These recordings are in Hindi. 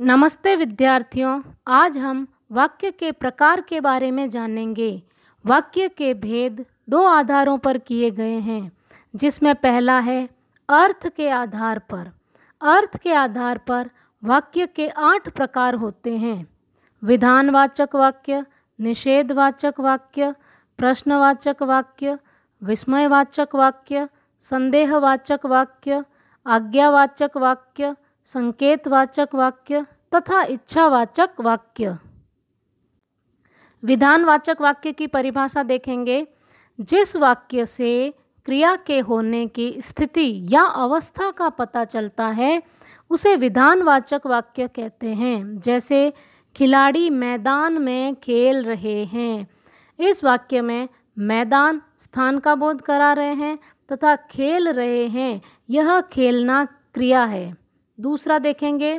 नमस्ते विद्यार्थियों आज हम वाक्य के प्रकार के बारे में जानेंगे वाक्य के भेद दो आधारों पर किए गए हैं जिसमें पहला है अर्थ के आधार पर अर्थ के आधार पर वाक्य के आठ प्रकार होते हैं विधानवाचक वाक्य निषेधवाचक वाक्य प्रश्नवाचक वाक्य विस्मयवाचक वाक्य संदेहवाचक वाक्य आज्ञावाचक वाक्य संकेतवाचक वाक्य तथा इच्छावाचक वाक्य विधानवाचक वाक्य की परिभाषा देखेंगे जिस वाक्य से क्रिया के होने की स्थिति या अवस्था का पता चलता है उसे विधानवाचक वाक्य कहते हैं जैसे खिलाड़ी मैदान में खेल रहे हैं इस वाक्य में मैदान स्थान का बोध करा रहे हैं तथा खेल रहे हैं यह खेलना क्रिया है दूसरा देखेंगे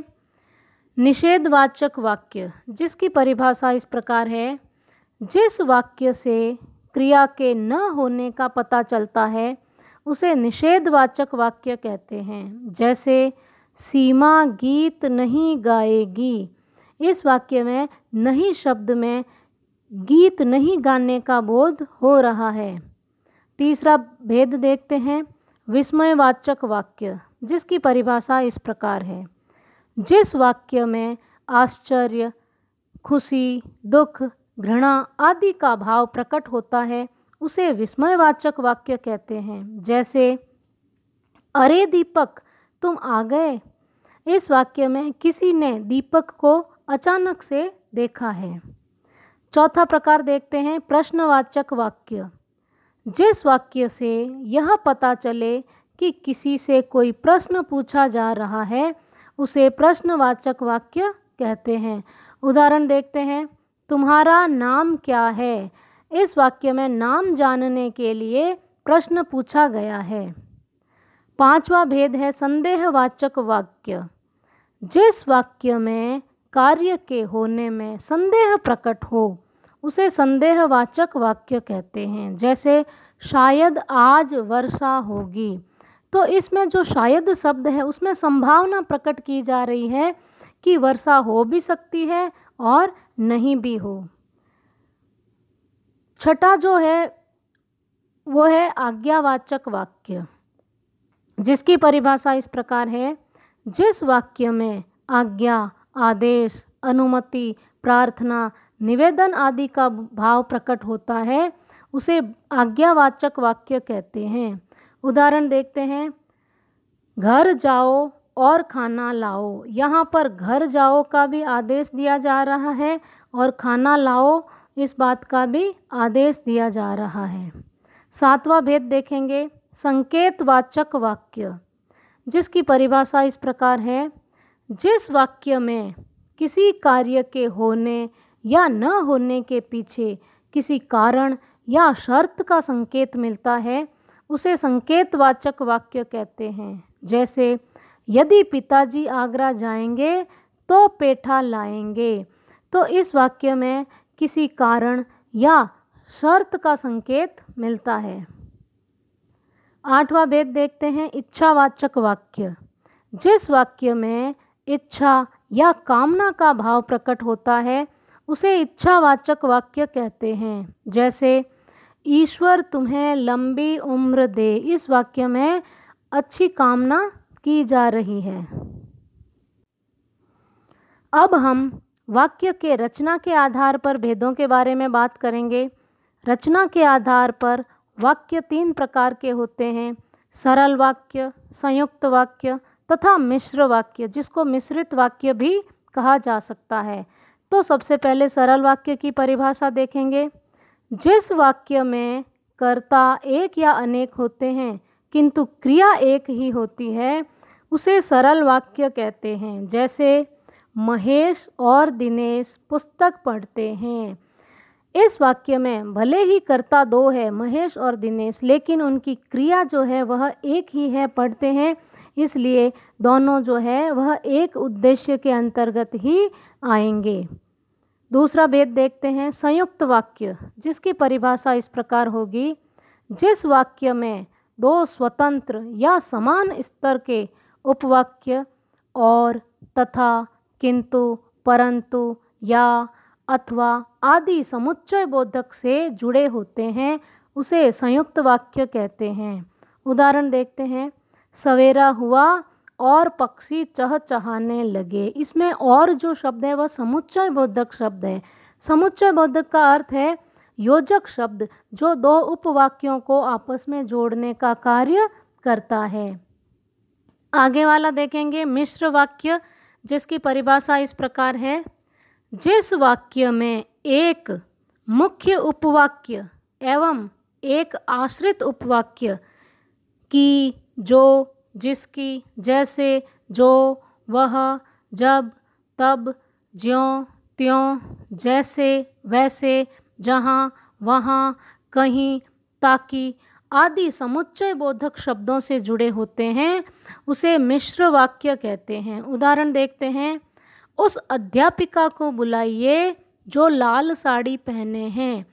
निषेधवाचक वाक्य जिसकी परिभाषा इस प्रकार है जिस वाक्य से क्रिया के न होने का पता चलता है उसे निषेधवाचक वाक्य कहते हैं जैसे सीमा गीत नहीं गाएगी इस वाक्य में नहीं शब्द में गीत नहीं गाने का बोध हो रहा है तीसरा भेद देखते हैं विस्मयवाचक वाक्य जिसकी परिभाषा इस प्रकार है जिस वाक्य में आश्चर्य खुशी दुख घृणा आदि का भाव प्रकट होता है उसे विस्मयवाचक वाक्य कहते हैं जैसे अरे दीपक तुम आ गए इस वाक्य में किसी ने दीपक को अचानक से देखा है चौथा प्रकार देखते हैं प्रश्नवाचक वाक्य जिस वाक्य से यह पता चले कि किसी से कोई प्रश्न पूछा जा रहा है उसे प्रश्नवाचक वाक्य कहते हैं उदाहरण देखते हैं तुम्हारा नाम क्या है इस वाक्य में नाम जानने के लिए प्रश्न पूछा गया है पांचवा भेद है संदेहवाचक वाक्य जिस वाक्य में कार्य के होने में संदेह प्रकट हो उसे संदेहवाचक वाक्य कहते हैं जैसे शायद आज वर्षा होगी तो इसमें जो शायद शब्द है उसमें संभावना प्रकट की जा रही है कि वर्षा हो भी सकती है और नहीं भी हो छठा जो है वो है आज्ञावाचक वाक्य जिसकी परिभाषा इस प्रकार है जिस वाक्य में आज्ञा आदेश अनुमति प्रार्थना निवेदन आदि का भाव प्रकट होता है उसे आज्ञावाचक वाक्य कहते हैं उदाहरण देखते हैं घर जाओ और खाना लाओ यहाँ पर घर जाओ का भी आदेश दिया जा रहा है और खाना लाओ इस बात का भी आदेश दिया जा रहा है सातवां भेद देखेंगे संकेतवाचक वाक्य जिसकी परिभाषा इस प्रकार है जिस वाक्य में किसी कार्य के होने या न होने के पीछे किसी कारण या शर्त का संकेत मिलता है उसे संकेतवाचक वाक्य कहते हैं जैसे यदि पिताजी आगरा जाएंगे तो पेठा लाएंगे तो इस वाक्य में किसी कारण या शर्त का संकेत मिलता है आठवां भेद देखते हैं इच्छावाचक वाक्य जिस वाक्य में इच्छा या कामना का भाव प्रकट होता है उसे इच्छावाचक वाक्य कहते हैं जैसे ईश्वर तुम्हें लंबी उम्र दे इस वाक्य में अच्छी कामना की जा रही है अब हम वाक्य के रचना के आधार पर भेदों के बारे में बात करेंगे रचना के आधार पर वाक्य तीन प्रकार के होते हैं सरल वाक्य संयुक्त वाक्य तथा मिश्र वाक्य जिसको मिश्रित वाक्य भी कहा जा सकता है तो सबसे पहले सरल वाक्य की परिभाषा देखेंगे जिस वाक्य में कर्ता एक या अनेक होते हैं किंतु क्रिया एक ही होती है उसे सरल वाक्य कहते हैं जैसे महेश और दिनेश पुस्तक पढ़ते हैं इस वाक्य में भले ही कर्ता दो है महेश और दिनेश लेकिन उनकी क्रिया जो है वह एक ही है पढ़ते हैं इसलिए दोनों जो है वह एक उद्देश्य के अंतर्गत ही आएंगे दूसरा भेद देखते हैं संयुक्त वाक्य जिसकी परिभाषा इस प्रकार होगी जिस वाक्य में दो स्वतंत्र या समान स्तर के उपवाक्य और तथा किंतु परंतु या अथवा आदि समुच्चय बोधक से जुड़े होते हैं उसे संयुक्त वाक्य कहते हैं उदाहरण देखते हैं सवेरा हुआ और पक्षी चहचहाने लगे इसमें और जो शब्द है वह समुच्चय बोधक शब्द है समुच्चय बोधक का अर्थ है योजक शब्द जो दो उपवाक्यों को आपस में जोड़ने का कार्य करता है आगे वाला देखेंगे मिश्र वाक्य जिसकी परिभाषा इस प्रकार है जिस वाक्य में एक मुख्य उपवाक्य एवं एक आश्रित उपवाक्य की जो जिसकी जैसे जो वह जब तब ज्यों त्यों जैसे वैसे जहाँ वहाँ कहीं ताकि आदि समुच्चय बोधक शब्दों से जुड़े होते हैं उसे मिश्र वाक्य कहते हैं उदाहरण देखते हैं उस अध्यापिका को बुलाइए जो लाल साड़ी पहने हैं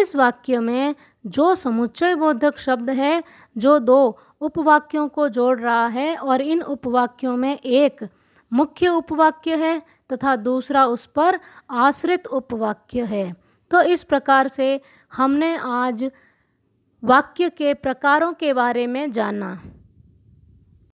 इस वाक्य में जो समुच्चय बोधक शब्द है जो दो उपवाक्यों को जोड़ रहा है और इन उपवाक्यों में एक मुख्य उपवाक्य है तथा दूसरा उस पर आश्रित उपवाक्य है तो इस प्रकार से हमने आज वाक्य के प्रकारों के बारे में जाना